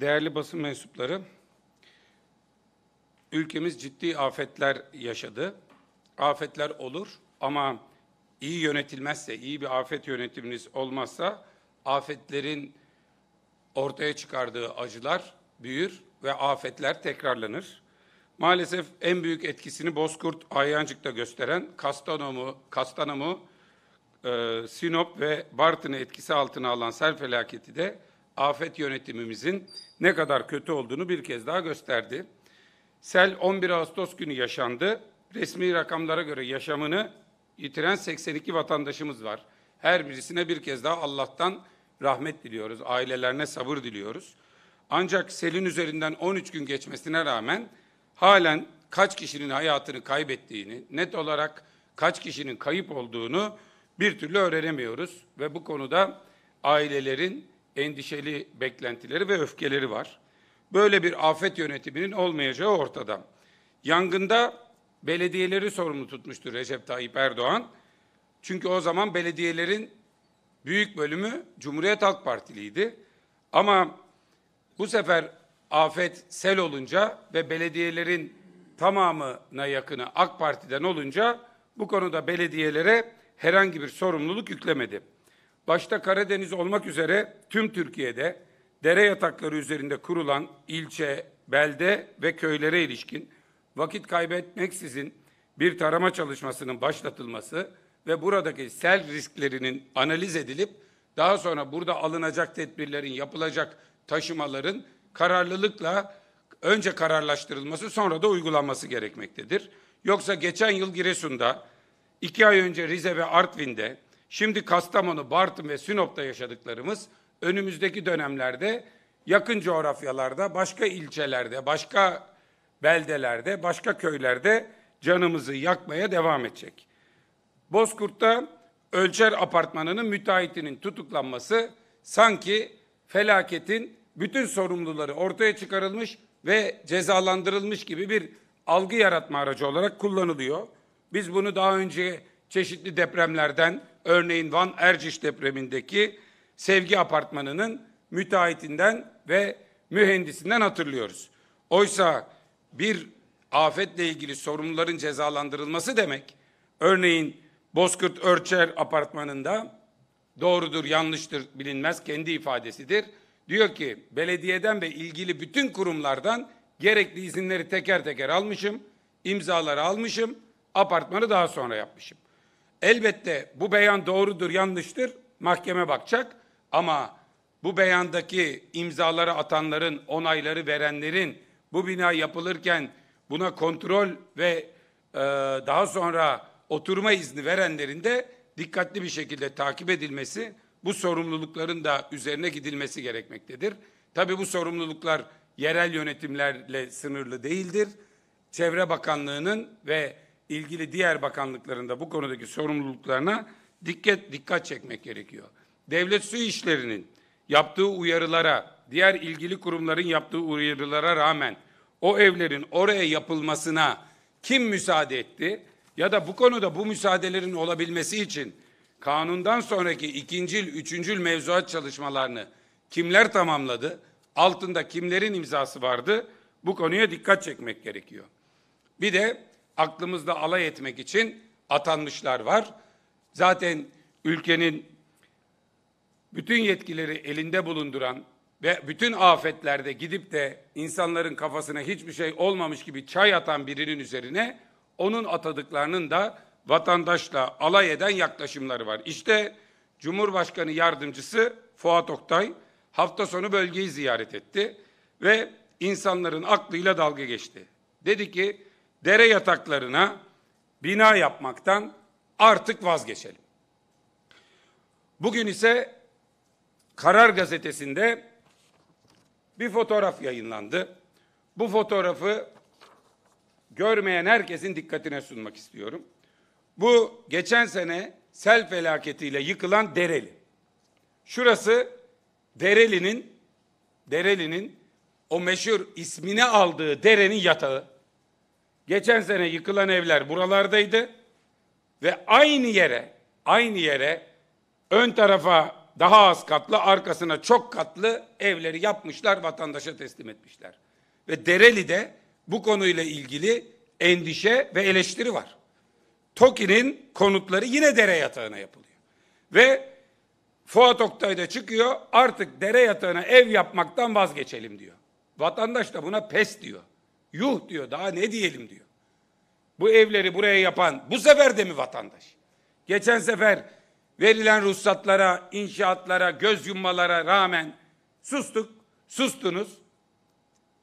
Değerli basın mensupları, ülkemiz ciddi afetler yaşadı. Afetler olur ama iyi yönetilmezse, iyi bir afet yönetiminiz olmazsa afetlerin ortaya çıkardığı acılar büyür ve afetler tekrarlanır. Maalesef en büyük etkisini Bozkurt, ayancıkta gösteren kastanomu kastanomu, e, Sinop ve Bartın'ı etkisi altına alan sel felaketi de afet yönetimimizin ne kadar kötü olduğunu bir kez daha gösterdi. Sel 11 Ağustos günü yaşandı. Resmi rakamlara göre yaşamını yitiren 82 vatandaşımız var. Her birisine bir kez daha Allah'tan rahmet diliyoruz. Ailelerine sabır diliyoruz. Ancak selin üzerinden 13 gün geçmesine rağmen halen kaç kişinin hayatını kaybettiğini, net olarak kaç kişinin kayıp olduğunu bir türlü öğrenemiyoruz ve bu konuda ailelerin endişeli beklentileri ve öfkeleri var. Böyle bir afet yönetiminin olmayacağı ortada. Yangında belediyeleri sorumlu tutmuştur Recep Tayyip Erdoğan. Çünkü o zaman belediyelerin büyük bölümü Cumhuriyet Halk Partiliydi. Ama bu sefer afet sel olunca ve belediyelerin tamamına yakını AK Parti'den olunca bu konuda belediyelere herhangi bir sorumluluk yüklemedi başta Karadeniz olmak üzere tüm Türkiye'de dere yatakları üzerinde kurulan ilçe, belde ve köylere ilişkin vakit kaybetmeksizin bir tarama çalışmasının başlatılması ve buradaki sel risklerinin analiz edilip daha sonra burada alınacak tedbirlerin yapılacak taşımaların kararlılıkla önce kararlaştırılması sonra da uygulanması gerekmektedir. Yoksa geçen yıl Giresun'da, iki ay önce Rize ve Artvin'de Şimdi Kastamonu, Bartın ve Sinop'ta yaşadıklarımız önümüzdeki dönemlerde yakın coğrafyalarda, başka ilçelerde, başka beldelerde, başka köylerde canımızı yakmaya devam edecek. Bozkurt'ta Ölçer Apartmanı'nın müteahhitinin tutuklanması sanki felaketin bütün sorumluları ortaya çıkarılmış ve cezalandırılmış gibi bir algı yaratma aracı olarak kullanılıyor. Biz bunu daha önce çeşitli depremlerden örneğin Van Erciş depremindeki Sevgi Apartmanı'nın müteahhitinden ve mühendisinden hatırlıyoruz. Oysa bir afetle ilgili sorumluların cezalandırılması demek, örneğin Bozkurt Örçer Apartmanı'nda doğrudur yanlıştır bilinmez kendi ifadesidir. Diyor ki belediyeden ve ilgili bütün kurumlardan gerekli izinleri teker teker almışım, imzaları almışım, apartmanı daha sonra yapmışım. Elbette bu beyan doğrudur, yanlıştır. Mahkeme bakacak ama bu beyandaki imzaları atanların, onayları verenlerin bu bina yapılırken buna kontrol ve e, daha sonra oturma izni verenlerin de dikkatli bir şekilde takip edilmesi, bu sorumlulukların da üzerine gidilmesi gerekmektedir. Tabi bu sorumluluklar yerel yönetimlerle sınırlı değildir. Çevre Bakanlığı'nın ve ilgili diğer bakanlıklarında bu konudaki sorumluluklarına dikkat dikkat çekmek gerekiyor. Devlet Su işlerinin yaptığı uyarılara, diğer ilgili kurumların yaptığı uyarılara rağmen o evlerin oraya yapılmasına kim müsaade etti? Ya da bu konuda bu müsaadelerin olabilmesi için kanundan sonraki ikincil, üçüncül mevzuat çalışmalarını kimler tamamladı? Altında kimlerin imzası vardı? Bu konuya dikkat çekmek gerekiyor. Bir de aklımızda alay etmek için atanmışlar var. Zaten ülkenin bütün yetkileri elinde bulunduran ve bütün afetlerde gidip de insanların kafasına hiçbir şey olmamış gibi çay atan birinin üzerine onun atadıklarının da vatandaşla alay eden yaklaşımları var. İşte Cumhurbaşkanı yardımcısı Fuat Oktay hafta sonu bölgeyi ziyaret etti ve insanların aklıyla dalga geçti. Dedi ki dere yataklarına bina yapmaktan artık vazgeçelim. Bugün ise Karar Gazetesi'nde bir fotoğraf yayınlandı. Bu fotoğrafı görmeyen herkesin dikkatine sunmak istiyorum. Bu geçen sene sel felaketiyle yıkılan Dereli. Şurası Dereli'nin Dereli'nin o meşhur ismini aldığı derenin yatağı. Geçen sene yıkılan evler buralardaydı ve aynı yere, aynı yere ön tarafa daha az katlı, arkasına çok katlı evleri yapmışlar, vatandaşa teslim etmişler. Ve Dereli'de bu konuyla ilgili endişe ve eleştiri var. TOKİ'nin konutları yine dere yatağına yapılıyor. Ve Fuat Oktay da çıkıyor artık dere yatağına ev yapmaktan vazgeçelim diyor. Vatandaş da buna pes diyor. Yuh diyor daha ne diyelim diyor. Bu evleri buraya yapan bu sefer de mi vatandaş? Geçen sefer verilen ruhsatlara, inşaatlara, göz yummalara rağmen sustuk, sustunuz.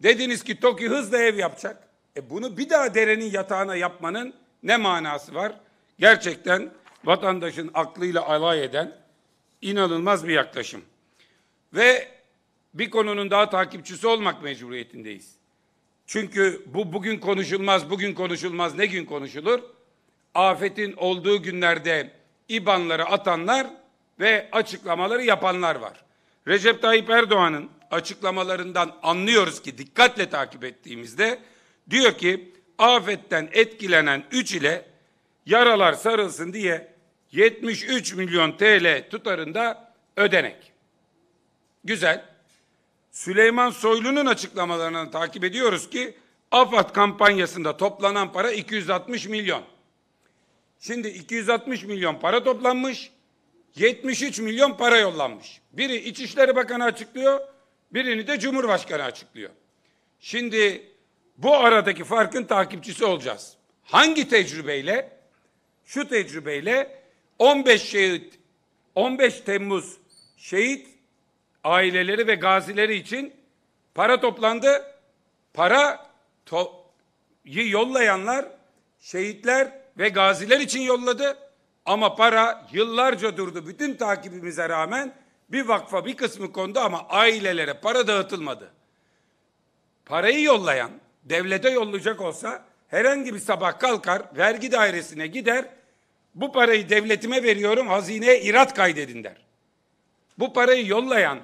Dediniz ki TOKİ hızla ev yapacak. E bunu bir daha derenin yatağına yapmanın ne manası var? Gerçekten vatandaşın aklıyla alay eden inanılmaz bir yaklaşım. Ve bir konunun daha takipçisi olmak mecburiyetindeyiz. Çünkü bu bugün konuşulmaz, bugün konuşulmaz, ne gün konuşulur? Afetin olduğu günlerde İBAN'ları atanlar ve açıklamaları yapanlar var. Recep Tayyip Erdoğan'ın açıklamalarından anlıyoruz ki dikkatle takip ettiğimizde diyor ki afetten etkilenen 3 ile yaralar sarılsın diye 73 milyon TL tutarında ödenek. Güzel. Süleyman Soylu'nun açıklamalarını takip ediyoruz ki AFAD kampanyasında toplanan para 260 milyon. Şimdi 260 milyon para toplanmış, 73 milyon para yollanmış. Biri İçişleri Bakanı açıklıyor, birini de Cumhurbaşkanı açıklıyor. Şimdi bu aradaki farkın takipçisi olacağız. Hangi tecrübeyle? Şu tecrübeyle 15 şehit 15 Temmuz şehit aileleri ve gazileri için para toplandı. Para to yollayanlar şehitler ve gaziler için yolladı. Ama para yıllarca durdu. Bütün takibimize rağmen bir vakfa bir kısmı kondu ama ailelere para dağıtılmadı. Parayı yollayan devlete yollayacak olsa herhangi bir sabah kalkar vergi dairesine gider bu parayı devletime veriyorum hazineye irat kaydedin der. Bu parayı yollayan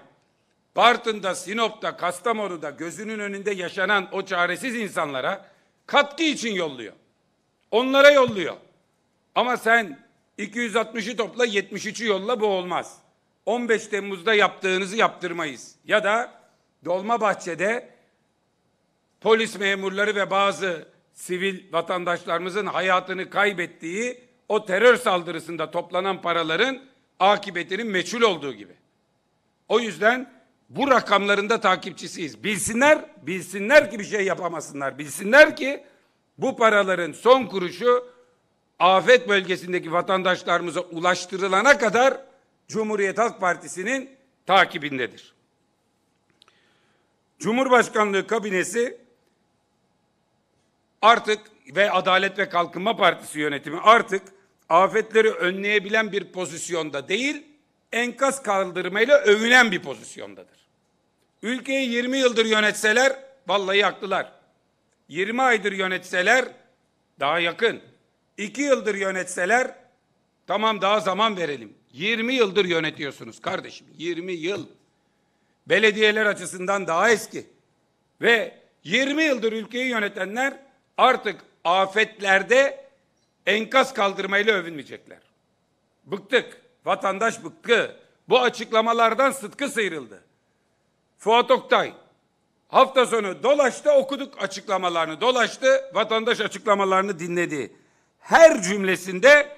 Bartın'da, Sinop'ta, Kastamonu'da gözünün önünde yaşanan o çaresiz insanlara katkı için yolluyor. Onlara yolluyor. Ama sen 260'ı topla 73'ü yolla bu olmaz. 15 Temmuz'da yaptığınızı yaptırmayız. Ya da Dolmabahçe'de polis memurları ve bazı sivil vatandaşlarımızın hayatını kaybettiği o terör saldırısında toplanan paraların akıbetinin meçhul olduğu gibi. O yüzden bu rakamlarında takipçisiyiz. Bilsinler, bilsinler ki bir şey yapamasınlar. Bilsinler ki bu paraların son kuruşu afet bölgesindeki vatandaşlarımıza ulaştırılana kadar Cumhuriyet Halk Partisi'nin takibindedir. Cumhurbaşkanlığı kabinesi artık ve Adalet ve Kalkınma Partisi yönetimi artık afetleri önleyebilen bir pozisyonda değil, enkaz kaldırmayla övünen bir pozisyondadır. Ülkeyi 20 yıldır yönetseler vallahi haklılar. 20 aydır yönetseler daha yakın. 2 yıldır yönetseler tamam daha zaman verelim. 20 yıldır yönetiyorsunuz kardeşim. 20 yıl. Belediyeler açısından daha eski. Ve 20 yıldır ülkeyi yönetenler artık afetlerde enkaz kaldırmayla övünmeyecekler. Bıktık. Vatandaş bıktı, Bu açıklamalardan sıtkı sıyrıldı. Fuat Oktay hafta sonu dolaştı okuduk açıklamalarını. Dolaştı vatandaş açıklamalarını dinledi. Her cümlesinde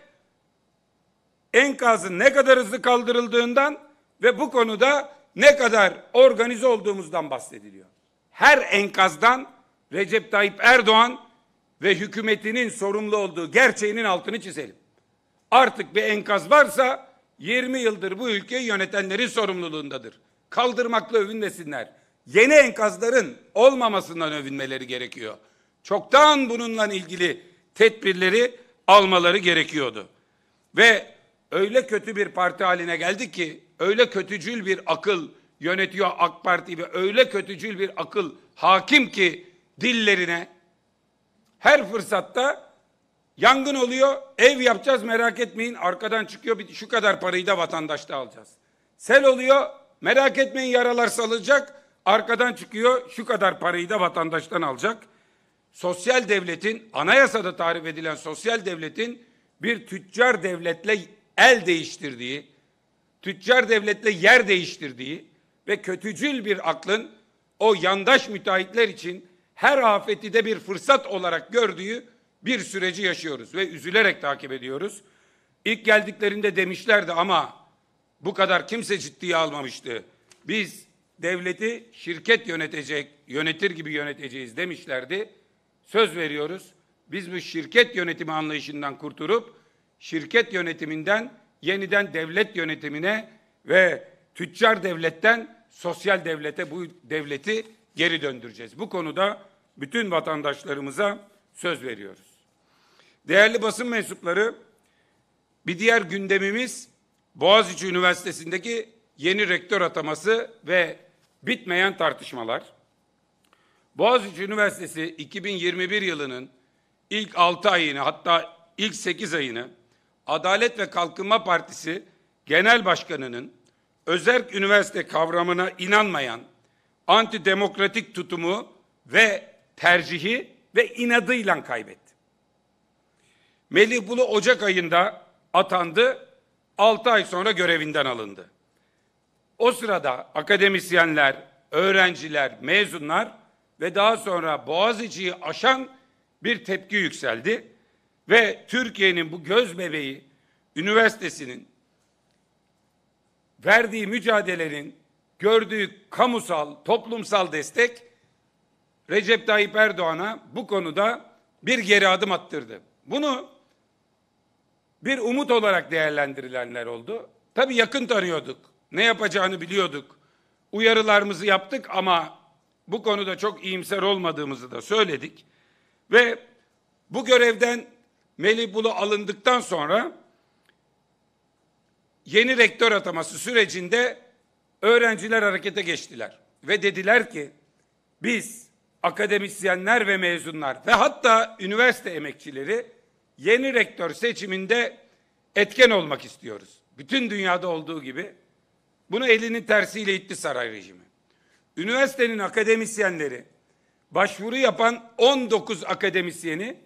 enkazın ne kadar hızlı kaldırıldığından ve bu konuda ne kadar organize olduğumuzdan bahsediliyor. Her enkazdan Recep Tayyip Erdoğan ve hükümetinin sorumlu olduğu gerçeğinin altını çizelim. Artık bir enkaz varsa 20 yıldır bu ülkeyi yönetenlerin sorumluluğundadır kaldırmakla övünmesinler. Yeni enkazların olmamasından övünmeleri gerekiyor. Çoktan bununla ilgili tedbirleri almaları gerekiyordu. Ve öyle kötü bir parti haline geldi ki, öyle kötücül bir akıl yönetiyor AK Parti'yi ve öyle kötücül bir akıl hakim ki dillerine her fırsatta yangın oluyor, ev yapacağız merak etmeyin arkadan çıkıyor şu kadar parayı da vatandaşta alacağız. Sel oluyor, Merak etmeyin yaralar salacak. Arkadan çıkıyor şu kadar parayı da vatandaştan alacak. Sosyal devletin anayasada tarif edilen sosyal devletin bir tüccar devletle el değiştirdiği, tüccar devletle yer değiştirdiği ve kötücül bir aklın o yandaş müteahhitler için her afeti de bir fırsat olarak gördüğü bir süreci yaşıyoruz ve üzülerek takip ediyoruz. İlk geldiklerinde demişlerdi ama bu kadar kimse ciddiye almamıştı. Biz devleti şirket yönetecek, yönetir gibi yöneteceğiz demişlerdi. Söz veriyoruz. Biz bu şirket yönetimi anlayışından kurtulup şirket yönetiminden yeniden devlet yönetimine ve tüccar devletten sosyal devlete bu devleti geri döndüreceğiz. Bu konuda bütün vatandaşlarımıza söz veriyoruz. Değerli basın mensupları, bir diğer gündemimiz Boğaziçi Üniversitesi'ndeki yeni rektör ataması ve bitmeyen tartışmalar, Boğaziçi Üniversitesi 2021 yılının ilk 6 ayını hatta ilk 8 ayını Adalet ve Kalkınma Partisi Genel Başkanı'nın özerk üniversite kavramına inanmayan antidemokratik tutumu ve tercihi ve inadıyla kaybetti. Melih Bulu Ocak ayında atandı 6 ay sonra görevinden alındı. O sırada akademisyenler, öğrenciler, mezunlar ve daha sonra Boğaziçi'yi aşan bir tepki yükseldi ve Türkiye'nin bu göz bebeği üniversitesinin verdiği mücadelenin gördüğü kamusal, toplumsal destek Recep Tayyip Erdoğan'a bu konuda bir geri adım attırdı. Bunu bir umut olarak değerlendirilenler oldu. Tabii yakın tanıyorduk. Ne yapacağını biliyorduk. Uyarılarımızı yaptık ama bu konuda çok iyimser olmadığımızı da söyledik. Ve bu görevden Melih Bulu alındıktan sonra yeni rektör ataması sürecinde öğrenciler harekete geçtiler. Ve dediler ki biz akademisyenler ve mezunlar ve hatta üniversite emekçileri yeni rektör seçiminde etken olmak istiyoruz. Bütün dünyada olduğu gibi bunu elinin tersiyle itti saray rejimi. Üniversitenin akademisyenleri başvuru yapan 19 akademisyeni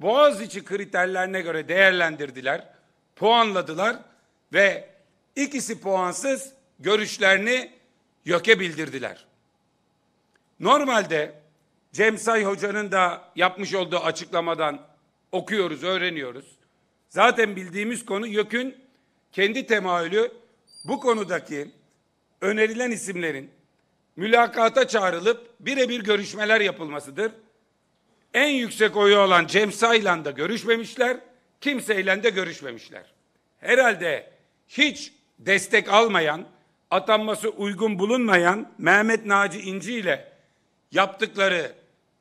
Boğaziçi kriterlerine göre değerlendirdiler, puanladılar ve ikisi puansız görüşlerini YÖK'e bildirdiler. Normalde Cem Say Hoca'nın da yapmış olduğu açıklamadan okuyoruz, öğreniyoruz. Zaten bildiğimiz konu YÖK'ün kendi temayülü bu konudaki önerilen isimlerin mülakata çağrılıp birebir görüşmeler yapılmasıdır. En yüksek oyu olan Cem Saylan'da görüşmemişler, kimseyle de görüşmemişler. Herhalde hiç destek almayan, atanması uygun bulunmayan Mehmet Naci İnci ile yaptıkları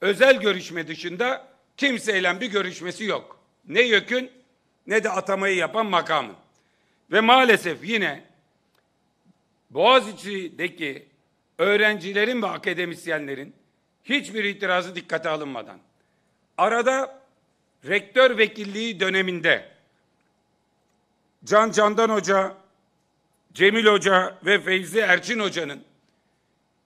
özel görüşme dışında kimseyle bir görüşmesi yok. Ne YÖK'ün ne de atamayı yapan makamın. Ve maalesef yine Boğaziçi'deki öğrencilerin ve akademisyenlerin hiçbir itirazı dikkate alınmadan arada rektör vekilliği döneminde Can Candan Hoca, Cemil Hoca ve Fevzi Erçin Hoca'nın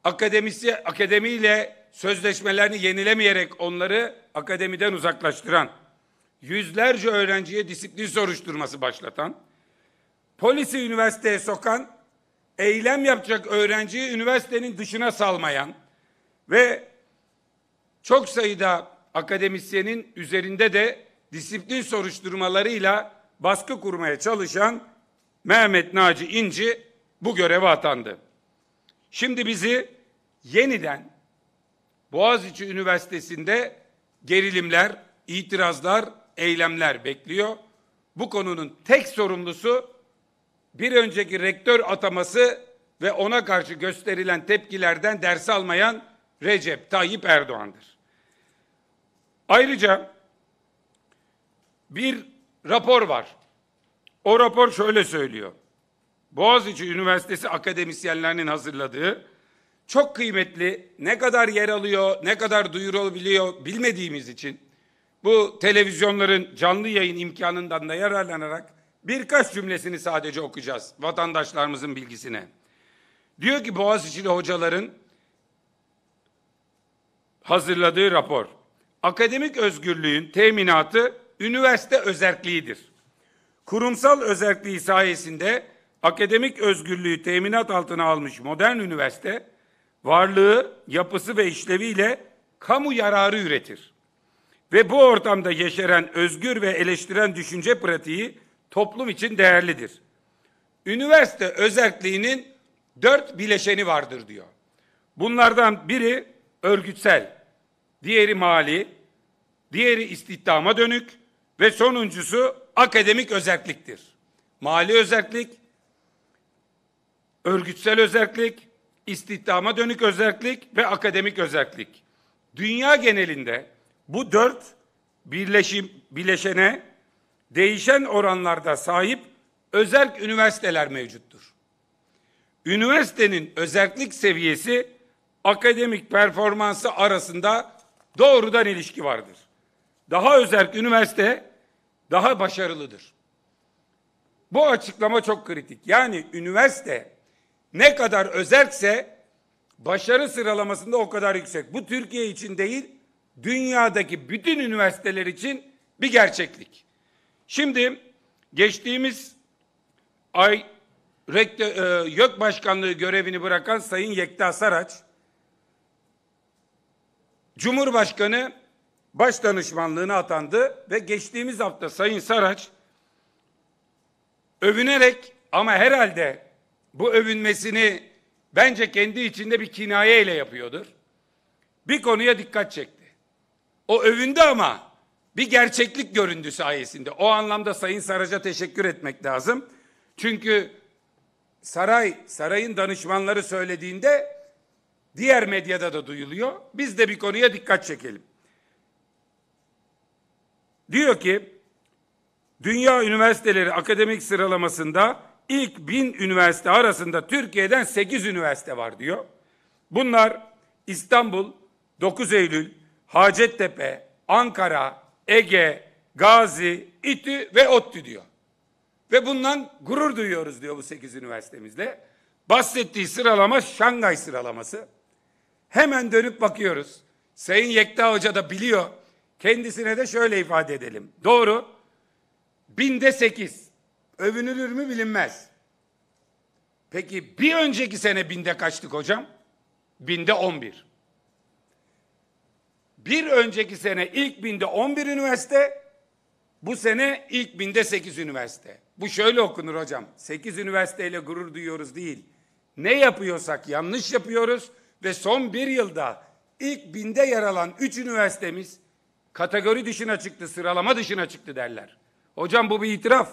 akademisi akademiyle sözleşmelerini yenilemeyerek onları akademiden uzaklaştıran, yüzlerce öğrenciye disiplin soruşturması başlatan, polisi üniversiteye sokan, eylem yapacak öğrenciyi üniversitenin dışına salmayan ve çok sayıda akademisyenin üzerinde de disiplin soruşturmalarıyla baskı kurmaya çalışan Mehmet Naci İnci bu göreve atandı. Şimdi bizi yeniden Boğaziçi Üniversitesi'nde gerilimler, itirazlar, eylemler bekliyor. Bu konunun tek sorumlusu bir önceki rektör ataması ve ona karşı gösterilen tepkilerden ders almayan Recep Tayyip Erdoğan'dır. Ayrıca bir rapor var. O rapor şöyle söylüyor. Boğaziçi Üniversitesi akademisyenlerinin hazırladığı çok kıymetli. Ne kadar yer alıyor, ne kadar duyurulabiliyor bilmediğimiz için bu televizyonların canlı yayın imkanından da yararlanarak birkaç cümlesini sadece okuyacağız vatandaşlarımızın bilgisine. Diyor ki Boğaziçi'li hocaların hazırladığı rapor. Akademik özgürlüğün teminatı üniversite özerkliğidir. Kurumsal özerkliği sayesinde akademik özgürlüğü teminat altına almış modern üniversite varlığı, yapısı ve işleviyle kamu yararı üretir. Ve bu ortamda yeşeren özgür ve eleştiren düşünce pratiği toplum için değerlidir. Üniversite özelliğinin dört bileşeni vardır diyor. Bunlardan biri örgütsel, diğeri mali, diğeri istihdama dönük ve sonuncusu akademik özelliktir. Mali özellik, örgütsel özellik, istihdama dönük özellik ve akademik özellik. Dünya genelinde bu dört birleşim, bileşene değişen oranlarda sahip özel üniversiteler mevcuttur. Üniversitenin özellik seviyesi akademik performansı arasında doğrudan ilişki vardır. Daha özel üniversite daha başarılıdır. Bu açıklama çok kritik. Yani üniversite ne kadar özerkse başarı sıralamasında o kadar yüksek. Bu Türkiye için değil, dünyadaki bütün üniversiteler için bir gerçeklik. Şimdi geçtiğimiz ay rektör, e, YÖK Başkanlığı görevini bırakan Sayın Yekta Saraç, Cumhurbaşkanı baş danışmanlığına atandı ve geçtiğimiz hafta Sayın Saraç övünerek ama herhalde bu övünmesini bence kendi içinde bir kinaye ile yapıyordur. Bir konuya dikkat çekti. O övündü ama bir gerçeklik göründü sayesinde. O anlamda Sayın Saraç'a teşekkür etmek lazım. Çünkü saray, sarayın danışmanları söylediğinde diğer medyada da duyuluyor. Biz de bir konuya dikkat çekelim. Diyor ki Dünya üniversiteleri akademik sıralamasında ilk bin üniversite arasında Türkiye'den sekiz üniversite var diyor. Bunlar İstanbul, 9 Eylül, Hacettepe, Ankara, Ege, Gazi, İTÜ ve ODTÜ diyor. Ve bundan gurur duyuyoruz diyor bu sekiz üniversitemizle. Bahsettiği sıralama Şangay sıralaması. Hemen dönüp bakıyoruz. Sayın Yekta Hoca da biliyor. Kendisine de şöyle ifade edelim. Doğru. Binde sekiz övünülür mü bilinmez. Peki bir önceki sene binde kaçtık hocam? Binde on Bir Bir önceki sene ilk binde on bir üniversite, bu sene ilk binde sekiz üniversite. Bu şöyle okunur hocam. 8 üniversiteyle gurur duyuyoruz değil. Ne yapıyorsak yanlış yapıyoruz ve son bir yılda ilk binde yer alan üç üniversitemiz kategori dışına çıktı, sıralama dışına çıktı derler. Hocam bu bir itiraf.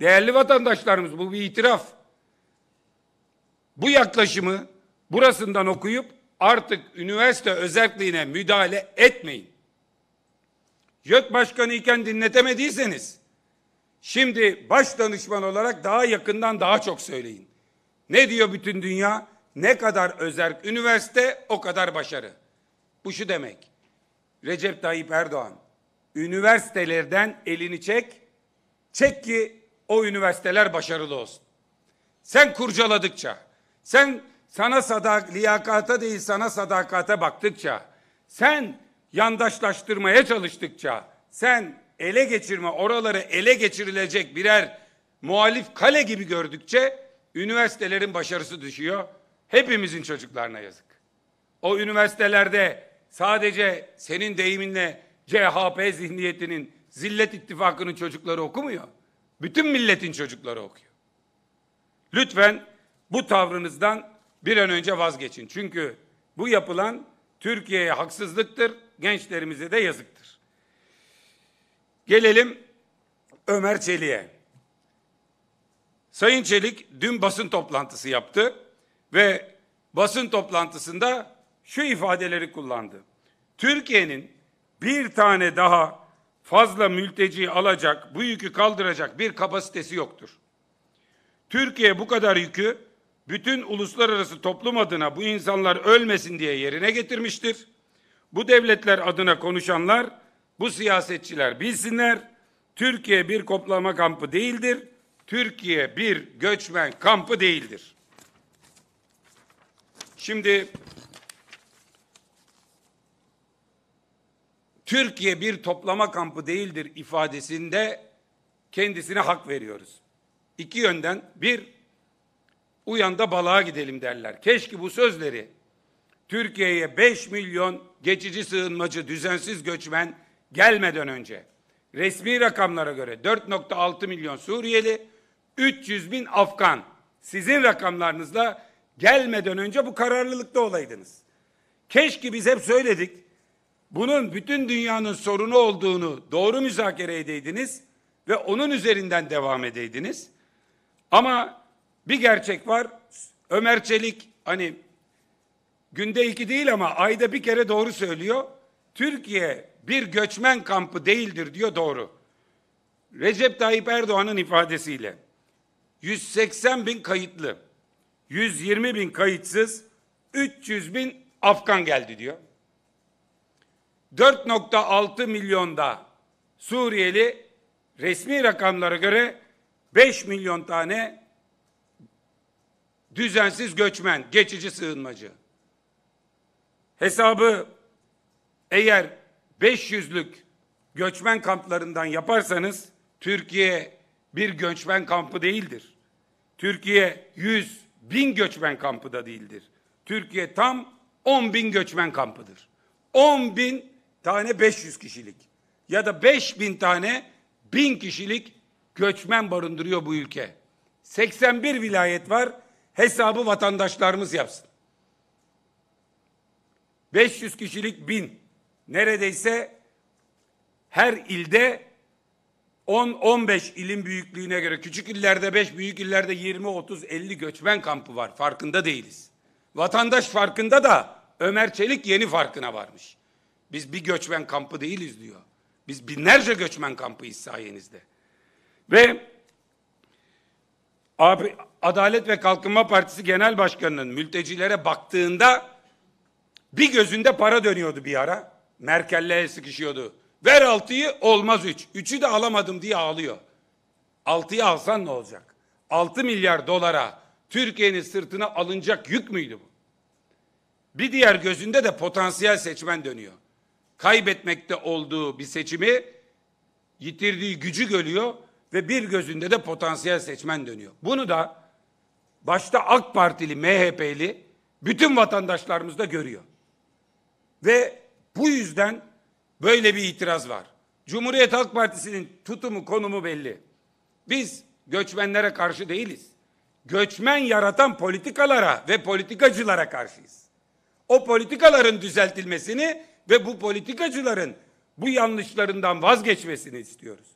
Değerli vatandaşlarımız bu bir itiraf. Bu yaklaşımı burasından okuyup artık üniversite özelliğine müdahale etmeyin. YÖK Başkanı iken dinletemediyseniz şimdi baş danışman olarak daha yakından daha çok söyleyin. Ne diyor bütün dünya? Ne kadar özerk üniversite o kadar başarı. Bu şu demek. Recep Tayyip Erdoğan üniversitelerden elini çek. Çek ki o üniversiteler başarılı olsun. Sen kurcaladıkça, sen sana sadak, liyakata değil sana sadakate baktıkça, sen yandaşlaştırmaya çalıştıkça, sen ele geçirme, oraları ele geçirilecek birer muhalif kale gibi gördükçe üniversitelerin başarısı düşüyor. Hepimizin çocuklarına yazık. O üniversitelerde sadece senin deyiminle CHP zihniyetinin, zillet ittifakının çocukları okumuyor. Bütün milletin çocukları okuyor. Lütfen bu tavrınızdan bir an önce vazgeçin. Çünkü bu yapılan Türkiye'ye haksızlıktır, gençlerimize de yazıktır. Gelelim Ömer Çelik'e. Sayın Çelik dün basın toplantısı yaptı ve basın toplantısında şu ifadeleri kullandı. Türkiye'nin bir tane daha fazla mülteci alacak, bu yükü kaldıracak bir kapasitesi yoktur. Türkiye bu kadar yükü bütün uluslararası toplum adına bu insanlar ölmesin diye yerine getirmiştir. Bu devletler adına konuşanlar, bu siyasetçiler bilsinler, Türkiye bir koplama kampı değildir. Türkiye bir göçmen kampı değildir. Şimdi Türkiye bir toplama kampı değildir ifadesinde kendisine hak veriyoruz. İki yönden bir, uyan da balığa gidelim derler. Keşke bu sözleri Türkiye'ye 5 milyon geçici sığınmacı, düzensiz göçmen gelmeden önce resmi rakamlara göre 4.6 milyon Suriyeli, 300 bin Afgan sizin rakamlarınızla gelmeden önce bu kararlılıkta olaydınız. Keşke biz hep söyledik bunun bütün dünyanın sorunu olduğunu doğru müzakere edeydiniz ve onun üzerinden devam edeydiniz. Ama bir gerçek var. Ömer Çelik hani günde iki değil ama ayda bir kere doğru söylüyor. Türkiye bir göçmen kampı değildir diyor doğru. Recep Tayyip Erdoğan'ın ifadesiyle 180 bin kayıtlı, 120 bin kayıtsız, 300 bin Afgan geldi diyor. 4.6 milyonda Suriyeli resmi rakamlara göre 5 milyon tane düzensiz göçmen, geçici sığınmacı. Hesabı eğer 500'lük göçmen kamplarından yaparsanız Türkiye bir göçmen kampı değildir. Türkiye 100 bin göçmen kampı da değildir. Türkiye tam 10 bin göçmen kampıdır. 10 bin tane 500 kişilik ya da 5000 tane 1000 kişilik göçmen barındırıyor bu ülke. 81 vilayet var. Hesabı vatandaşlarımız yapsın. 500 kişilik 1000 neredeyse her ilde 10-15 ilin büyüklüğüne göre küçük illerde 5, büyük illerde 20, 30, 50 göçmen kampı var. Farkında değiliz. Vatandaş farkında da Ömer Çelik yeni farkına varmış. Biz bir göçmen kampı değiliz diyor. Biz binlerce göçmen kampıyız sayenizde. Ve abi, Adalet ve Kalkınma Partisi Genel Başkanı'nın mültecilere baktığında bir gözünde para dönüyordu bir ara. Merkel'le sıkışıyordu. Ver altıyı olmaz üç. Üçü de alamadım diye ağlıyor. Altıyı alsan ne olacak? Altı milyar dolara Türkiye'nin sırtına alınacak yük müydü bu? Bir diğer gözünde de potansiyel seçmen dönüyor kaybetmekte olduğu bir seçimi yitirdiği gücü görüyor ve bir gözünde de potansiyel seçmen dönüyor. Bunu da başta AK Partili, MHP'li bütün vatandaşlarımız da görüyor. Ve bu yüzden böyle bir itiraz var. Cumhuriyet Halk Partisi'nin tutumu, konumu belli. Biz göçmenlere karşı değiliz. Göçmen yaratan politikalara ve politikacılara karşıyız. O politikaların düzeltilmesini ve bu politikacıların bu yanlışlarından vazgeçmesini istiyoruz.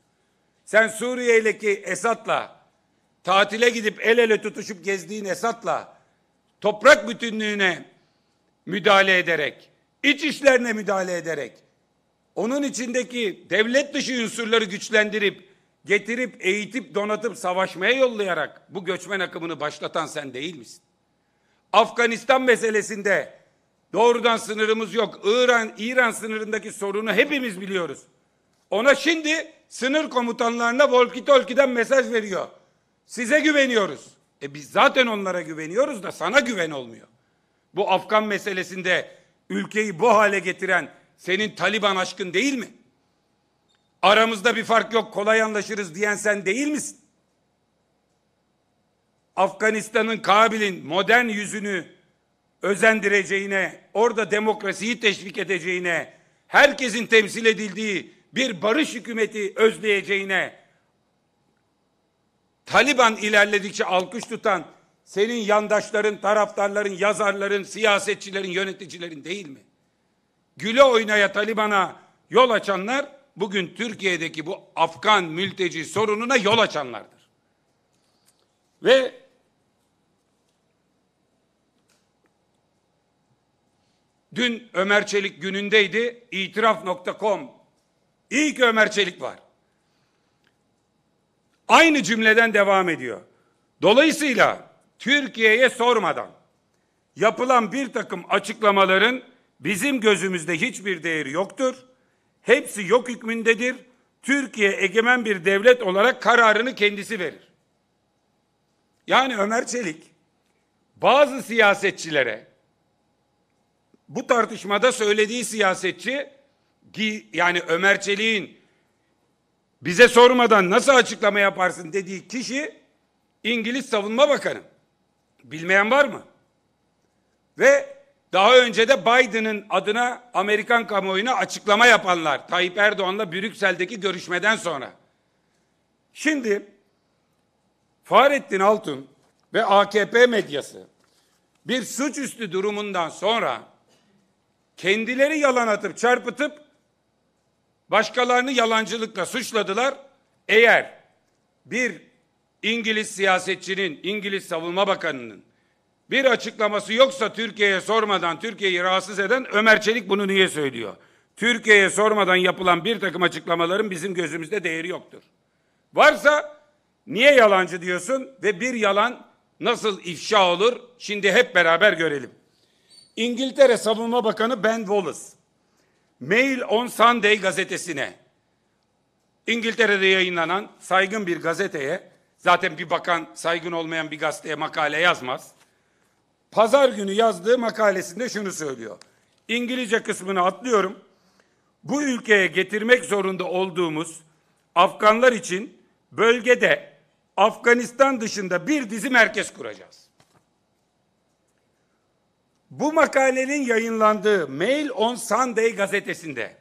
Sen Suriye'deki Esat'la tatile gidip el ele tutuşup gezdiğin Esat'la toprak bütünlüğüne müdahale ederek, iç işlerine müdahale ederek, onun içindeki devlet dışı unsurları güçlendirip, getirip, eğitip, donatıp savaşmaya yollayarak bu göçmen akımını başlatan sen değil misin? Afganistan meselesinde Doğrudan sınırımız yok. İran, İran sınırındaki sorunu hepimiz biliyoruz. Ona şimdi sınır komutanlarına volki mesaj veriyor. Size güveniyoruz. E biz zaten onlara güveniyoruz da sana güven olmuyor. Bu Afgan meselesinde ülkeyi bu hale getiren senin Taliban aşkın değil mi? Aramızda bir fark yok kolay anlaşırız diyen sen değil misin? Afganistan'ın Kabil'in modern yüzünü özendireceğine, orada demokrasiyi teşvik edeceğine, herkesin temsil edildiği bir barış hükümeti özleyeceğine, Taliban ilerledikçe alkış tutan senin yandaşların, taraftarların, yazarların, siyasetçilerin, yöneticilerin değil mi? Güle oynaya Taliban'a yol açanlar bugün Türkiye'deki bu Afgan mülteci sorununa yol açanlardır. Ve Dün Ömer Çelik günündeydi. itiraf.com. İyi ki Ömer Çelik var. Aynı cümleden devam ediyor. Dolayısıyla Türkiye'ye sormadan yapılan bir takım açıklamaların bizim gözümüzde hiçbir değeri yoktur. Hepsi yok hükmündedir. Türkiye egemen bir devlet olarak kararını kendisi verir. Yani Ömer Çelik bazı siyasetçilere bu tartışmada söylediği siyasetçi yani Ömer Çelik'in bize sormadan nasıl açıklama yaparsın dediği kişi İngiliz Savunma Bakanı. Bilmeyen var mı? Ve daha önce de Biden'ın adına Amerikan kamuoyuna açıklama yapanlar Tayyip Erdoğan'la Brüksel'deki görüşmeden sonra. Şimdi Fahrettin Altun ve AKP medyası bir suçüstü durumundan sonra kendileri yalan atıp çarpıtıp başkalarını yalancılıkla suçladılar. Eğer bir İngiliz siyasetçinin, İngiliz Savunma Bakanı'nın bir açıklaması yoksa Türkiye'ye sormadan Türkiye'yi rahatsız eden Ömer Çelik bunu niye söylüyor? Türkiye'ye sormadan yapılan bir takım açıklamaların bizim gözümüzde değeri yoktur. Varsa niye yalancı diyorsun ve bir yalan nasıl ifşa olur? Şimdi hep beraber görelim. İngiltere Savunma Bakanı Ben Wallace Mail on Sunday gazetesine İngiltere'de yayınlanan saygın bir gazeteye zaten bir bakan saygın olmayan bir gazeteye makale yazmaz. Pazar günü yazdığı makalesinde şunu söylüyor. İngilizce kısmını atlıyorum. Bu ülkeye getirmek zorunda olduğumuz Afganlar için bölgede Afganistan dışında bir dizi merkez kuracağız. Bu makalenin yayınlandığı Mail on Sunday gazetesinde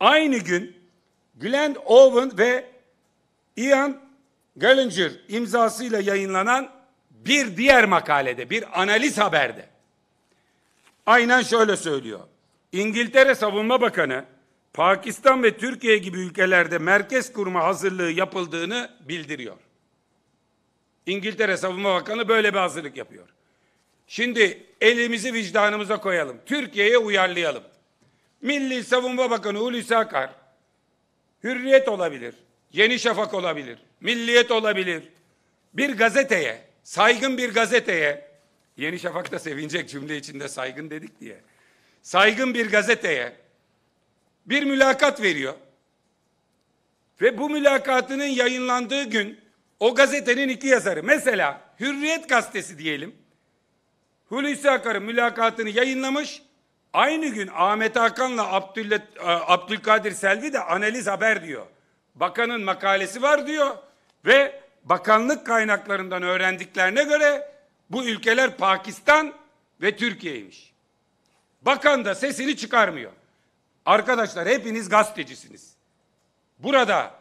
aynı gün Glenn Owen ve Ian Gallagher imzasıyla yayınlanan bir diğer makalede, bir analiz haberde aynen şöyle söylüyor. İngiltere Savunma Bakanı Pakistan ve Türkiye gibi ülkelerde merkez kurma hazırlığı yapıldığını bildiriyor. İngiltere Savunma Bakanı böyle bir hazırlık yapıyor. Şimdi elimizi vicdanımıza koyalım. Türkiye'ye uyarlayalım. Milli Savunma Bakanı Hulusi Akar, Hürriyet olabilir, Yeni Şafak olabilir, Milliyet olabilir. Bir gazeteye, saygın bir gazeteye, Yeni Şafak da sevinecek cümle içinde saygın dedik diye. Saygın bir gazeteye bir mülakat veriyor. Ve bu mülakatının yayınlandığı gün o gazetenin iki yazarı mesela Hürriyet gazetesi diyelim Hulusi Akar'ın mülakatını yayınlamış. Aynı gün Ahmet Hakan'la e, Abdülkadir Selvi de analiz haber diyor. Bakanın makalesi var diyor ve bakanlık kaynaklarından öğrendiklerine göre bu ülkeler Pakistan ve Türkiye'ymiş. Bakan da sesini çıkarmıyor. Arkadaşlar hepiniz gazetecisiniz. Burada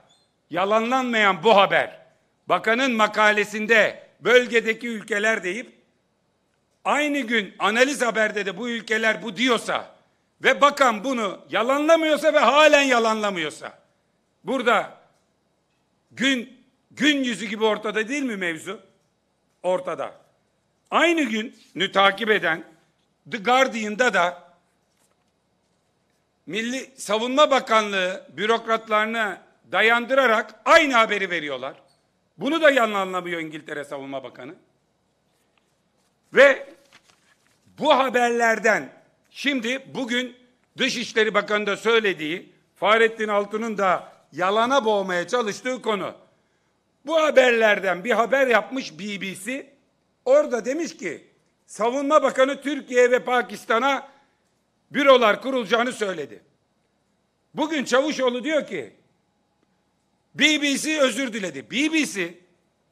yalanlanmayan bu haber bakanın makalesinde bölgedeki ülkeler deyip aynı gün analiz haberde de bu ülkeler bu diyorsa ve bakan bunu yalanlamıyorsa ve halen yalanlamıyorsa burada gün gün yüzü gibi ortada değil mi mevzu? Ortada. Aynı günü takip eden The Guardian'da da Milli Savunma Bakanlığı bürokratlarını dayandırarak aynı haberi veriyorlar. Bunu da yalanlamıyor İngiltere Savunma Bakanı. Ve bu haberlerden şimdi bugün Dışişleri Bakanı da söylediği Fahrettin Altun'un da yalana boğmaya çalıştığı konu. Bu haberlerden bir haber yapmış BBC. Orada demiş ki Savunma Bakanı Türkiye ve Pakistan'a bürolar kurulacağını söyledi. Bugün Çavuşoğlu diyor ki BBC özür diledi. BBC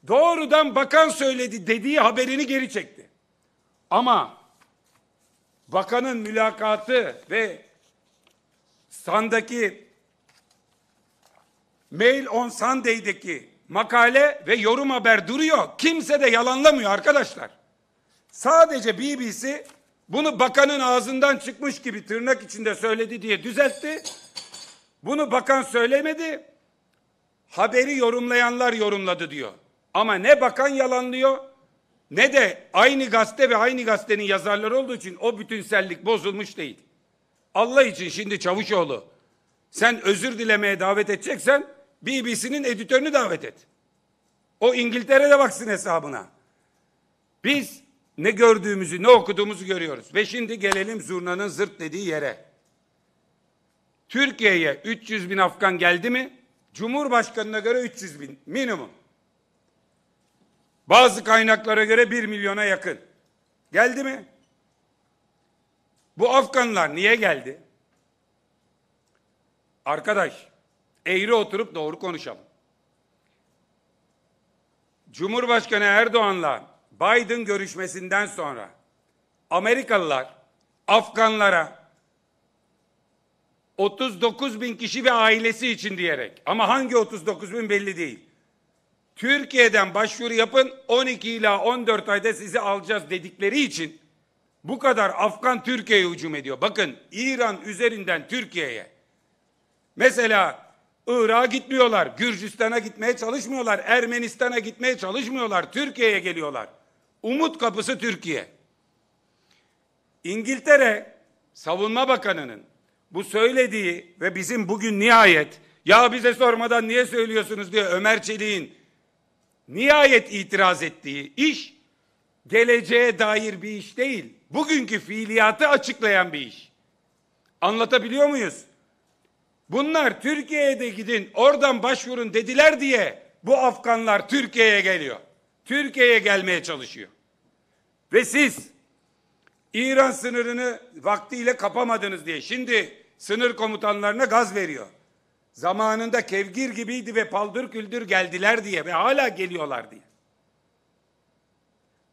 doğrudan bakan söyledi dediği haberini geri çekti. Ama bakanın mülakatı ve sandaki Mail on Sunday'deki makale ve yorum haber duruyor. Kimse de yalanlamıyor arkadaşlar. Sadece BBC bunu bakanın ağzından çıkmış gibi tırnak içinde söyledi diye düzeltti. Bunu bakan söylemedi. Haberi yorumlayanlar yorumladı diyor. Ama ne bakan yalanlıyor ne de aynı gazete ve aynı gazetenin yazarları olduğu için o bütünsellik bozulmuş değil. Allah için şimdi Çavuşoğlu sen özür dilemeye davet edeceksen BBC'nin editörünü davet et. O İngiltere'de baksın hesabına. Biz ne gördüğümüzü ne okuduğumuzu görüyoruz. Ve şimdi gelelim zurnanın zırt dediği yere. Türkiye'ye 300 bin Afgan geldi mi? Cumhurbaşkanına göre 300 bin minimum. Bazı kaynaklara göre bir milyona yakın. Geldi mi? Bu Afganlar niye geldi? Arkadaş, eğri oturup doğru konuşalım. Cumhurbaşkanı Erdoğan'la Biden görüşmesinden sonra Amerikalılar Afganlara 39 bin kişi ve ailesi için diyerek ama hangi 39 bin belli değil. Türkiye'den başvuru yapın 12 ila 14 ayda sizi alacağız dedikleri için bu kadar Afgan Türkiye'ye hücum ediyor. Bakın İran üzerinden Türkiye'ye. Mesela Irak'a gitmiyorlar, Gürcistan'a gitmeye çalışmıyorlar, Ermenistan'a gitmeye çalışmıyorlar, Türkiye'ye geliyorlar. Umut kapısı Türkiye. İngiltere Savunma Bakanı'nın bu söylediği ve bizim bugün nihayet ya bize sormadan niye söylüyorsunuz diye Ömer Çelik'in nihayet itiraz ettiği iş geleceğe dair bir iş değil. Bugünkü fiiliyatı açıklayan bir iş. Anlatabiliyor muyuz? Bunlar Türkiye'ye de gidin oradan başvurun dediler diye bu Afganlar Türkiye'ye geliyor. Türkiye'ye gelmeye çalışıyor. Ve siz İran sınırını vaktiyle kapamadınız diye şimdi sınır komutanlarına gaz veriyor. Zamanında kevgir gibiydi ve paldır küldür geldiler diye ve hala geliyorlar diye.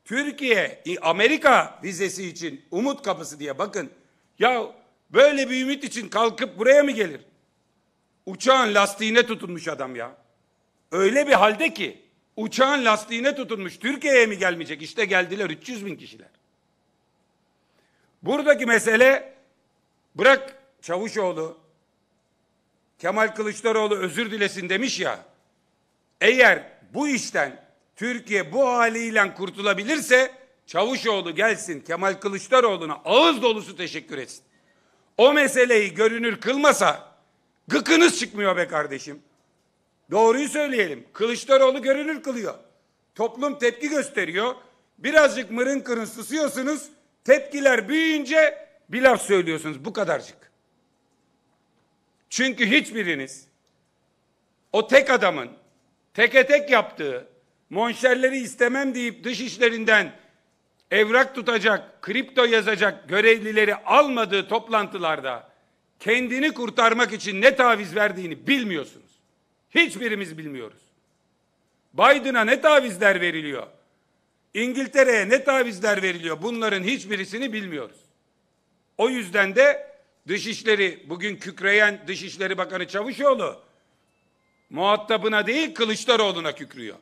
Türkiye, Amerika vizesi için umut kapısı diye bakın. Ya böyle bir ümit için kalkıp buraya mı gelir? Uçağın lastiğine tutunmuş adam ya. Öyle bir halde ki uçağın lastiğine tutunmuş Türkiye'ye mi gelmeyecek? İşte geldiler 300 bin kişiler. Buradaki mesele bırak Çavuşoğlu, Kemal Kılıçdaroğlu özür dilesin demiş ya. Eğer bu işten Türkiye bu haliyle kurtulabilirse Çavuşoğlu gelsin Kemal Kılıçdaroğlu'na ağız dolusu teşekkür etsin. O meseleyi görünür kılmasa gıkınız çıkmıyor be kardeşim. Doğruyu söyleyelim. Kılıçdaroğlu görünür kılıyor. Toplum tepki gösteriyor. Birazcık mırın kırın susuyorsunuz. Tepkiler büyüyünce bir laf söylüyorsunuz bu kadarcık. Çünkü hiçbiriniz o tek adamın teke tek yaptığı monşerleri istemem deyip dış işlerinden evrak tutacak, kripto yazacak görevlileri almadığı toplantılarda kendini kurtarmak için ne taviz verdiğini bilmiyorsunuz. Hiçbirimiz bilmiyoruz. Biden'a ne tavizler veriliyor? İngiltere'ye ne tavizler veriliyor? Bunların hiçbirisini bilmiyoruz. O yüzden de Dışişleri, bugün kükreyen Dışişleri Bakanı Çavuşoğlu, muhatabına değil Kılıçdaroğlu'na kükrüyor.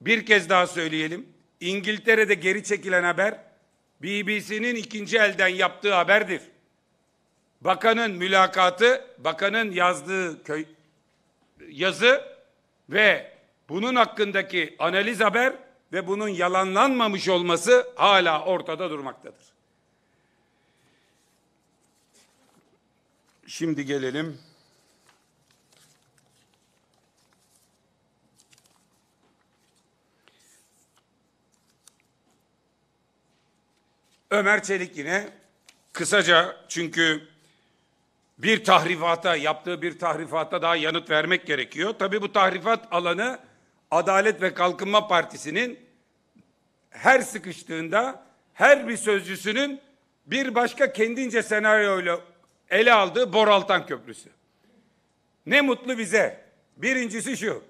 Bir kez daha söyleyelim. İngiltere'de geri çekilen haber BBC'nin ikinci elden yaptığı haberdir. Bakanın mülakatı, bakanın yazdığı köy, yazı ve bunun hakkındaki analiz haber ve bunun yalanlanmamış olması hala ortada durmaktadır. Şimdi gelelim Ömer Çelik yine kısaca çünkü bir tahrifata yaptığı bir tahrifata daha yanıt vermek gerekiyor. Tabi bu tahrifat alanı Adalet ve Kalkınma Partisi'nin her sıkıştığında her bir sözcüsünün bir başka kendince senaryoyla ele aldığı Boraltan Köprüsü. Ne mutlu bize. Birincisi şu.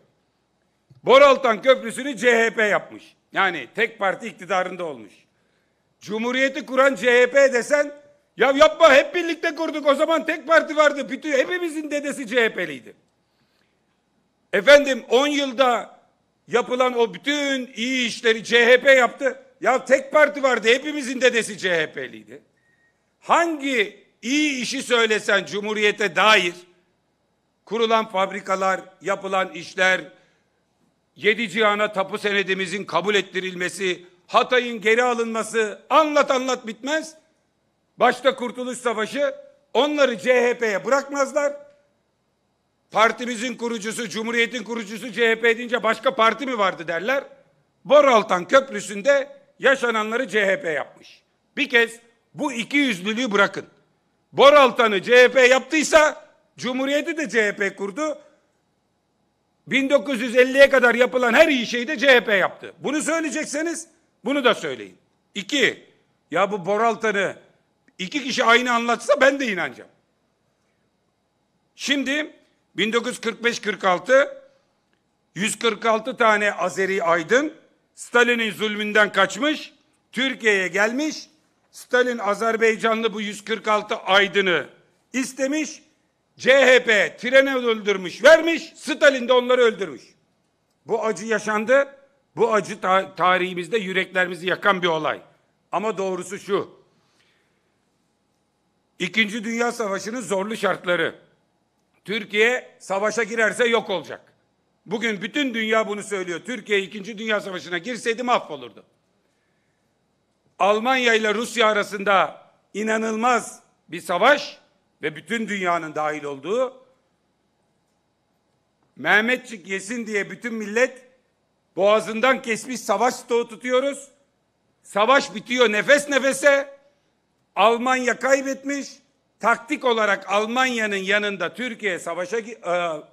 Boraltan Köprüsü'nü CHP yapmış. Yani tek parti iktidarında olmuş. Cumhuriyeti kuran CHP desen ya yapma hep birlikte kurduk o zaman tek parti vardı. Bütün hepimizin dedesi CHP'liydi. Efendim 10 yılda yapılan o bütün iyi işleri CHP yaptı. Ya tek parti vardı hepimizin dedesi CHP'liydi. Hangi iyi işi söylesen Cumhuriyete dair kurulan fabrikalar, yapılan işler, yedi cihana tapu senedimizin kabul ettirilmesi, Hatay'ın geri alınması anlat anlat bitmez. Başta Kurtuluş Savaşı onları CHP'ye bırakmazlar. Partimizin kurucusu, Cumhuriyet'in kurucusu CHP deyince başka parti mi vardı derler. Boraltan Köprüsü'nde yaşananları CHP yapmış. Bir kez bu iki yüzlülüğü bırakın. Boraltan'ı CHP yaptıysa Cumhuriyeti de CHP kurdu. 1950'ye kadar yapılan her iyi şeyi de CHP yaptı. Bunu söyleyecekseniz bunu da söyleyin. İki, ya bu Boraltan'ı iki kişi aynı anlatsa ben de inanacağım. Şimdi 1945-46 146 tane Azeri aydın Stalin'in zulmünden kaçmış, Türkiye'ye gelmiş, Stalin Azerbaycanlı bu 146 aydını istemiş. CHP trene öldürmüş, vermiş. Stalin de onları öldürmüş. Bu acı yaşandı. Bu acı ta tarihimizde yüreklerimizi yakan bir olay. Ama doğrusu şu. İkinci Dünya Savaşı'nın zorlu şartları. Türkiye savaşa girerse yok olacak. Bugün bütün dünya bunu söylüyor. Türkiye İkinci Dünya Savaşı'na girseydi mahvolurdu. Almanya ile Rusya arasında inanılmaz bir savaş ve bütün dünyanın dahil olduğu Mehmetçik yesin diye bütün millet boğazından kesmiş savaş stoğu tutuyoruz. Savaş bitiyor nefes nefese. Almanya kaybetmiş. Taktik olarak Almanya'nın yanında Türkiye savaşa e,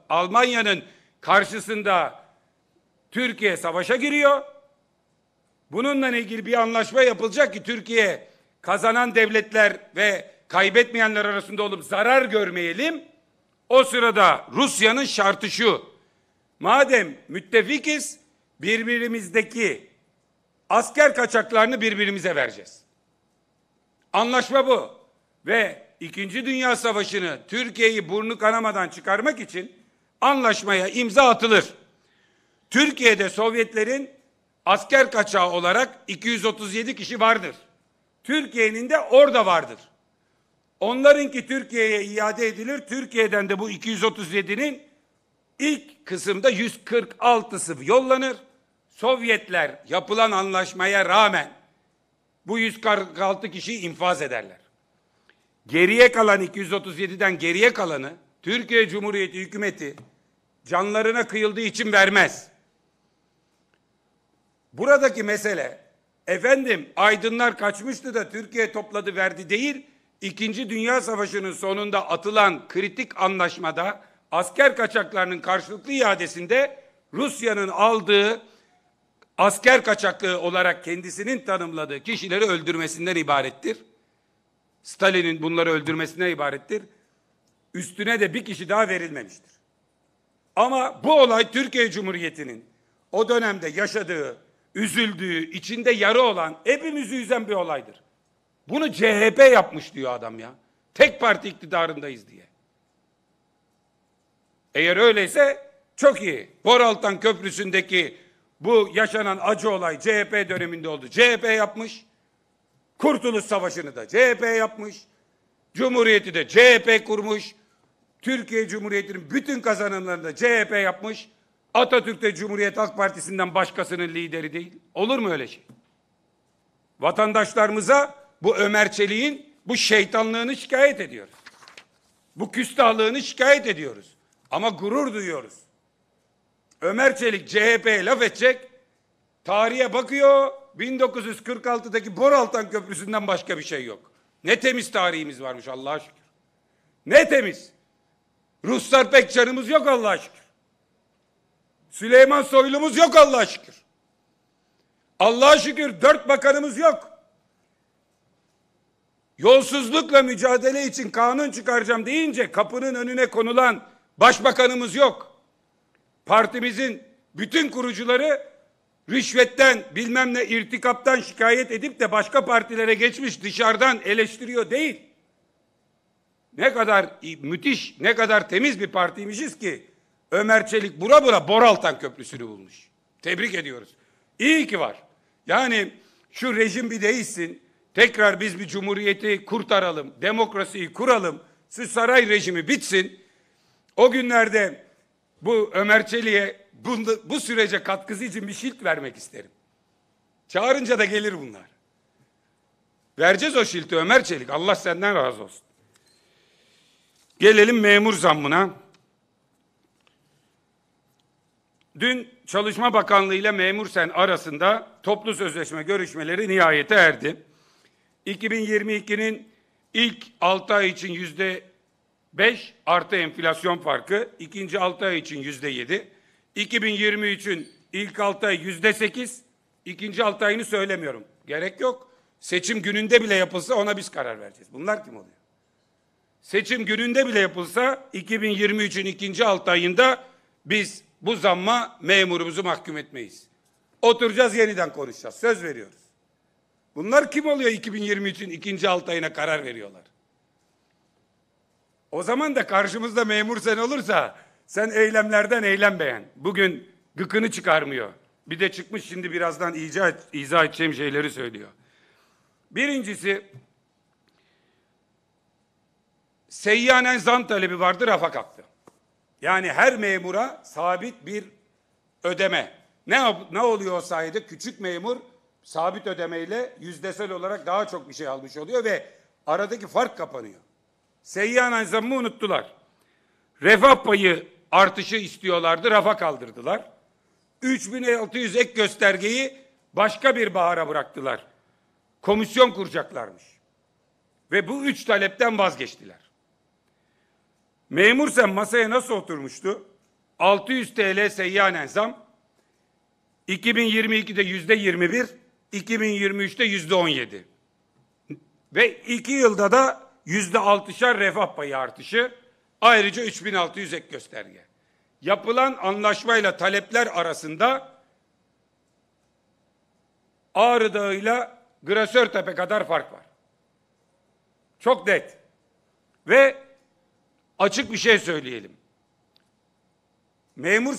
Almanya'nın karşısında Türkiye savaşa giriyor. Bununla ilgili bir anlaşma yapılacak ki Türkiye kazanan devletler ve kaybetmeyenler arasında olup zarar görmeyelim. O sırada Rusya'nın şartı şu. Madem müttefikiz birbirimizdeki asker kaçaklarını birbirimize vereceğiz. Anlaşma bu. Ve İkinci Dünya Savaşı'nı Türkiye'yi burnu kanamadan çıkarmak için anlaşmaya imza atılır. Türkiye'de Sovyetlerin asker kaçağı olarak 237 kişi vardır. Türkiye'nin de orada vardır. Onlarınki Türkiye'ye iade edilir. Türkiye'den de bu 237'nin ilk kısımda 146'sı yollanır. Sovyetler yapılan anlaşmaya rağmen bu 146 kişiyi infaz ederler. Geriye kalan 237'den geriye kalanı Türkiye Cumhuriyeti hükümeti canlarına kıyıldığı için vermez. Buradaki mesele efendim aydınlar kaçmıştı da Türkiye topladı verdi değil. İkinci Dünya Savaşı'nın sonunda atılan kritik anlaşmada asker kaçaklarının karşılıklı iadesinde Rusya'nın aldığı asker kaçaklığı olarak kendisinin tanımladığı kişileri öldürmesinden ibarettir. Stalin'in bunları öldürmesine ibarettir. Üstüne de bir kişi daha verilmemiştir. Ama bu olay Türkiye Cumhuriyeti'nin o dönemde yaşadığı üzüldüğü, içinde yarı olan, hepimizi üzen bir olaydır. Bunu CHP yapmış diyor adam ya. Tek parti iktidarındayız diye. Eğer öyleyse çok iyi. Boraltan Köprüsü'ndeki bu yaşanan acı olay CHP döneminde oldu. CHP yapmış. Kurtuluş Savaşı'nı da CHP yapmış. Cumhuriyeti de CHP kurmuş. Türkiye Cumhuriyeti'nin bütün kazanımlarını da CHP yapmış. Atatürk de Cumhuriyet Halk Partisi'nden başkasının lideri değil. Olur mu öyle şey? Vatandaşlarımıza bu Ömerçeliğin bu şeytanlığını şikayet ediyoruz. Bu küstahlığını şikayet ediyoruz. Ama gurur duyuyoruz. Ömer Çelik CHP'ye laf edecek. Tarihe bakıyor. 1946'daki Boraltan Köprüsü'nden başka bir şey yok. Ne temiz tarihimiz varmış Allah'a şükür. Ne temiz. Ruslar pek canımız yok Allah'a şükür. Süleyman Soylu'muz yok Allah'a şükür. Allah'a şükür dört bakanımız yok. Yolsuzlukla mücadele için kanun çıkaracağım deyince kapının önüne konulan başbakanımız yok. Partimizin bütün kurucuları rüşvetten bilmem ne irtikaptan şikayet edip de başka partilere geçmiş dışarıdan eleştiriyor değil. Ne kadar müthiş, ne kadar temiz bir partiymişiz ki Ömer Çelik bura bura Boraltan Köprüsü'nü bulmuş. Tebrik ediyoruz. İyi ki var. Yani şu rejim bir değilsin. Tekrar biz bir cumhuriyeti kurtaralım. Demokrasiyi kuralım. Şu saray rejimi bitsin. O günlerde bu Ömer Çelik'e bu, bu sürece katkısı için bir şilt vermek isterim. Çağırınca da gelir bunlar. Vereceğiz o şilti Ömer Çelik. Allah senden razı olsun. Gelelim memur zammına. Dün Çalışma Bakanlığı ile Memursen arasında toplu sözleşme görüşmeleri nihayete erdi. 2022'nin ilk 6 ay için yüzde 5 artı enflasyon farkı, ikinci 6 ay için yüzde 7, 2023'ün ilk 6 ay yüzde 8, ikinci 6 ayını söylemiyorum. Gerek yok. Seçim gününde bile yapılsa ona biz karar vereceğiz. Bunlar kim oluyor? Seçim gününde bile yapılsa 2023'ün ikinci 6 ayında biz bu zamma memurumuzu mahkum etmeyiz. Oturacağız yeniden konuşacağız. Söz veriyoruz. Bunlar kim oluyor 2023'ün ikinci alt ayına karar veriyorlar. O zaman da karşımızda memur sen olursa sen eylemlerden eylem beğen. Bugün gıkını çıkarmıyor. Bir de çıkmış şimdi birazdan icat, izah edeceğim şeyleri söylüyor. Birincisi seyyanen zam talebi vardır rafa kalktı. Yani her memura sabit bir ödeme. Ne, ne oluyor olsaydı küçük memur sabit ödemeyle yüzdesel olarak daha çok bir şey almış oluyor ve aradaki fark kapanıyor. Seyyanen zammı unuttular. Refah payı artışı istiyorlardı, rafa kaldırdılar. 3600 ek göstergeyi başka bir bahara bıraktılar. Komisyon kuracaklarmış. Ve bu üç talepten vazgeçtiler. Memur sen masaya nasıl oturmuştu? 600 TL seyyanen zam. 2022'de yüzde 21, 2023'te yüzde 17. Ve iki yılda da yüzde altışar refah payı artışı. Ayrıca 3600 ek gösterge. Yapılan anlaşmayla talepler arasında Ağrı Dağı'yla Grasörtepe kadar fark var. Çok net. Ve açık bir şey söyleyelim. Memur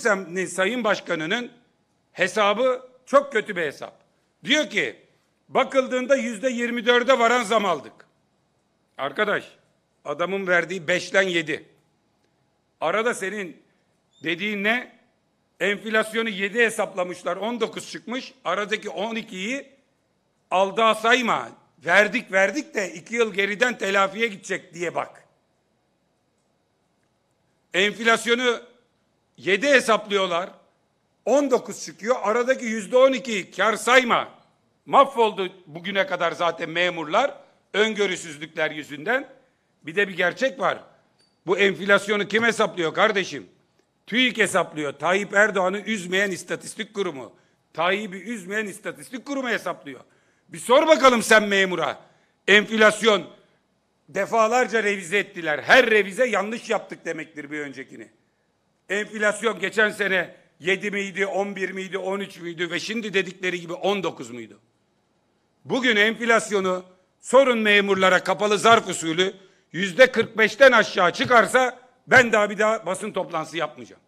Sayın Başkanı'nın hesabı çok kötü bir hesap. Diyor ki bakıldığında yüzde yirmi dörde varan zam aldık. Arkadaş adamın verdiği beşten yedi. Arada senin dediğin ne? Enflasyonu yedi hesaplamışlar on dokuz çıkmış. Aradaki on ikiyi aldığa sayma. Verdik verdik de iki yıl geriden telafiye gidecek diye bak. Enflasyonu 7 hesaplıyorlar. 19 çıkıyor. Aradaki yüzde 12 kar sayma. Mahvoldu bugüne kadar zaten memurlar. Öngörüsüzlükler yüzünden. Bir de bir gerçek var. Bu enflasyonu kim hesaplıyor kardeşim? TÜİK hesaplıyor. Tayyip Erdoğan'ı üzmeyen istatistik kurumu. Tayyip'i üzmeyen istatistik kurumu hesaplıyor. Bir sor bakalım sen memura. Enflasyon defalarca revize ettiler. Her revize yanlış yaptık demektir bir öncekini. Enflasyon geçen sene 7 miydi, 11 miydi, 13 müydü ve şimdi dedikleri gibi 19 muydu? Bugün enflasyonu sorun memurlara kapalı zarf usulü yüzde 45'ten aşağı çıkarsa ben daha bir daha basın toplantısı yapmayacağım.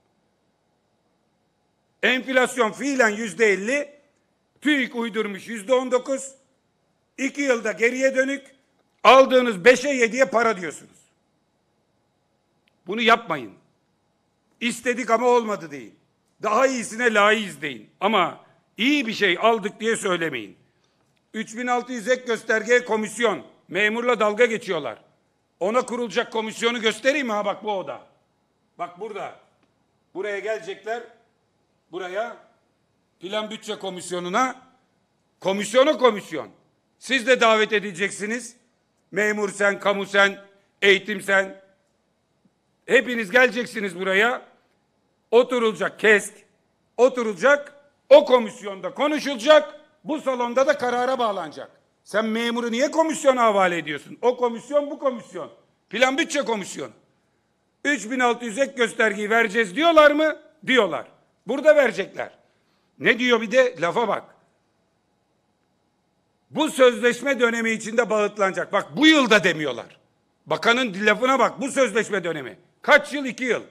Enflasyon fiilen yüzde 50, TÜİK uydurmuş yüzde 19, iki yılda geriye dönük Aldığınız beşe yediye para diyorsunuz. Bunu yapmayın. İstedik ama olmadı deyin. Daha iyisine layiz deyin. Ama iyi bir şey aldık diye söylemeyin. 3600 ek gösterge komisyon. Memurla dalga geçiyorlar. Ona kurulacak komisyonu göstereyim mi? Ha bak bu oda. Bak burada. Buraya gelecekler. Buraya plan bütçe komisyonuna. Komisyonu komisyon. Siz de davet edeceksiniz memur sen, kamu sen, eğitim sen. Hepiniz geleceksiniz buraya. Oturulacak KESK, oturulacak, o komisyonda konuşulacak, bu salonda da karara bağlanacak. Sen memuru niye komisyona havale ediyorsun? O komisyon bu komisyon. Plan bütçe komisyonu. 3600 ek göstergeyi vereceğiz diyorlar mı? Diyorlar. Burada verecekler. Ne diyor bir de lafa bak. Bu sözleşme dönemi içinde bağıtlanacak. Bak bu yılda demiyorlar. Bakanın lafına bak bu sözleşme dönemi. Kaç yıl? iki yıl.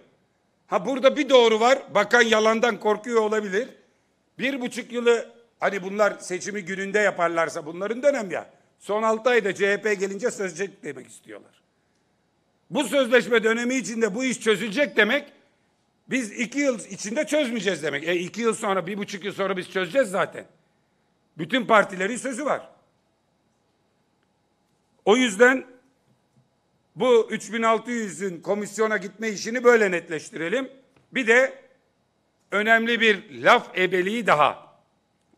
Ha burada bir doğru var. Bakan yalandan korkuyor olabilir. Bir buçuk yılı hani bunlar seçimi gününde yaparlarsa bunların dönem ya. Son altı ayda CHP gelince sözleşecek demek istiyorlar. Bu sözleşme dönemi içinde bu iş çözülecek demek biz iki yıl içinde çözmeyeceğiz demek. E iki yıl sonra, bir buçuk yıl sonra biz çözeceğiz zaten. Bütün partilerin sözü var. O yüzden bu 3600'ün komisyona gitme işini böyle netleştirelim. Bir de önemli bir laf ebeliği daha.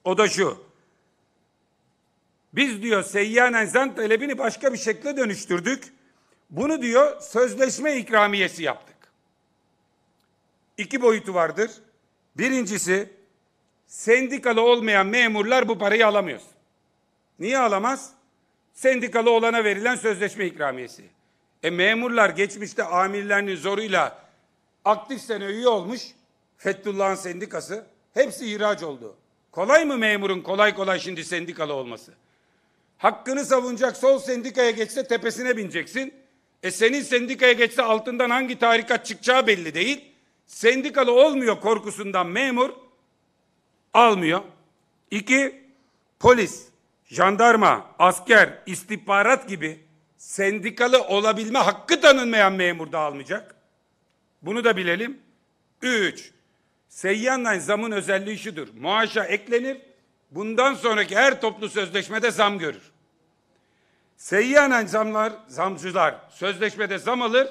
O da şu. Biz diyor seyyanen zan talebini başka bir şekle dönüştürdük. Bunu diyor sözleşme ikramiyesi yaptık. İki boyutu vardır. Birincisi Sendikalı olmayan memurlar bu parayı alamıyor. Niye alamaz? Sendikalı olana verilen sözleşme ikramiyesi. E memurlar geçmişte amirlerinin zoruyla aktif sene üye olmuş. Fethullah'ın sendikası. Hepsi ihraç oldu. Kolay mı memurun kolay kolay şimdi sendikalı olması? Hakkını savunacak sol sendikaya geçse tepesine bineceksin. E senin sendikaya geçse altından hangi tarikat çıkacağı belli değil. Sendikalı olmuyor korkusundan memur almıyor. İki, polis, jandarma, asker, istihbarat gibi sendikalı olabilme hakkı tanınmayan memur da almayacak. Bunu da bilelim. Üç, seyyanen zamın özelliği şudur. Maaşa eklenir, bundan sonraki her toplu sözleşmede zam görür. Seyyanen zamlar, zamcılar sözleşmede zam alır,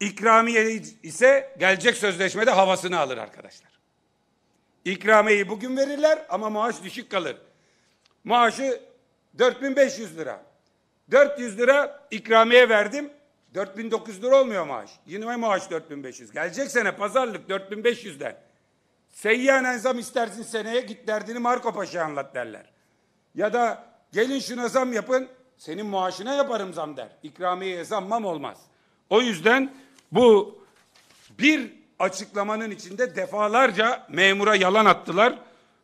ikramiye ise gelecek sözleşmede havasını alır arkadaşlar. İkrameyi bugün verirler ama maaş düşük kalır. Maaşı 4500 lira. 400 lira ikramiye verdim. 4900 lira olmuyor maaş. Yine maaş 4500. Gelecek sene pazarlık 4500'den. Seyyanen zam istersin seneye git derdini Marco Paşa'ya anlat derler. Ya da gelin şuna zam yapın senin maaşına yaparım zam der. İkramiyeye zammam olmaz. O yüzden bu bir açıklamanın içinde defalarca memura yalan attılar.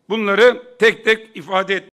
Bunları tek tek ifade et.